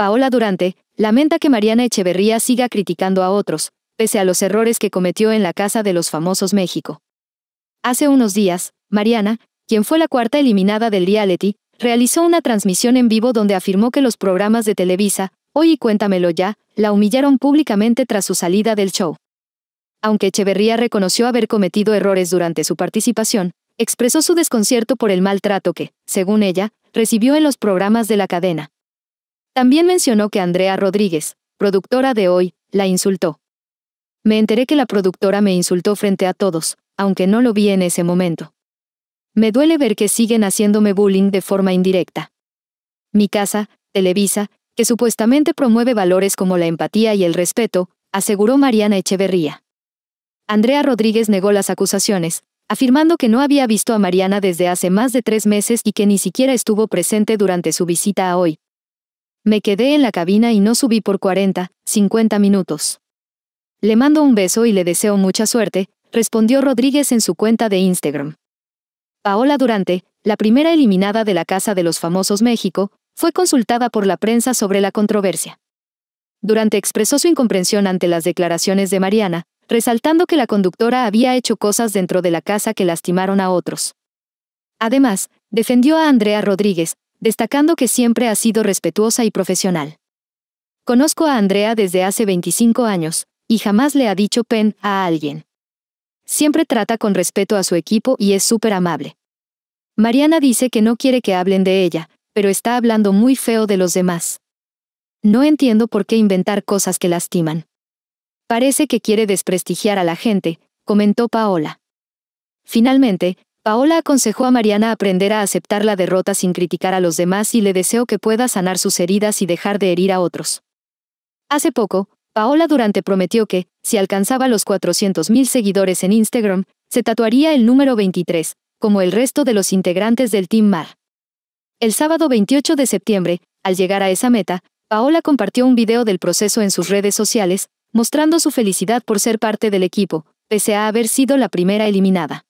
Paola Durante, lamenta que Mariana Echeverría siga criticando a otros, pese a los errores que cometió en la Casa de los Famosos México. Hace unos días, Mariana, quien fue la cuarta eliminada del reality, realizó una transmisión en vivo donde afirmó que los programas de Televisa, Hoy y Cuéntamelo Ya, la humillaron públicamente tras su salida del show. Aunque Echeverría reconoció haber cometido errores durante su participación, expresó su desconcierto por el maltrato que, según ella, recibió en los programas de la cadena. También mencionó que Andrea Rodríguez, productora de hoy, la insultó. Me enteré que la productora me insultó frente a todos, aunque no lo vi en ese momento. Me duele ver que siguen haciéndome bullying de forma indirecta. Mi casa, Televisa, que supuestamente promueve valores como la empatía y el respeto, aseguró Mariana Echeverría. Andrea Rodríguez negó las acusaciones, afirmando que no había visto a Mariana desde hace más de tres meses y que ni siquiera estuvo presente durante su visita a hoy, me quedé en la cabina y no subí por 40, 50 minutos. Le mando un beso y le deseo mucha suerte, respondió Rodríguez en su cuenta de Instagram. Paola Durante, la primera eliminada de la Casa de los Famosos México, fue consultada por la prensa sobre la controversia. Durante expresó su incomprensión ante las declaraciones de Mariana, resaltando que la conductora había hecho cosas dentro de la casa que lastimaron a otros. Además, defendió a Andrea Rodríguez, destacando que siempre ha sido respetuosa y profesional. Conozco a Andrea desde hace 25 años, y jamás le ha dicho pen a alguien. Siempre trata con respeto a su equipo y es súper amable. Mariana dice que no quiere que hablen de ella, pero está hablando muy feo de los demás. No entiendo por qué inventar cosas que lastiman. Parece que quiere desprestigiar a la gente, comentó Paola. Finalmente, Paola aconsejó a Mariana aprender a aceptar la derrota sin criticar a los demás y le deseo que pueda sanar sus heridas y dejar de herir a otros. Hace poco, Paola Durante prometió que, si alcanzaba los 400.000 seguidores en Instagram, se tatuaría el número 23, como el resto de los integrantes del Team Mar. El sábado 28 de septiembre, al llegar a esa meta, Paola compartió un video del proceso en sus redes sociales, mostrando su felicidad por ser parte del equipo, pese a haber sido la primera eliminada.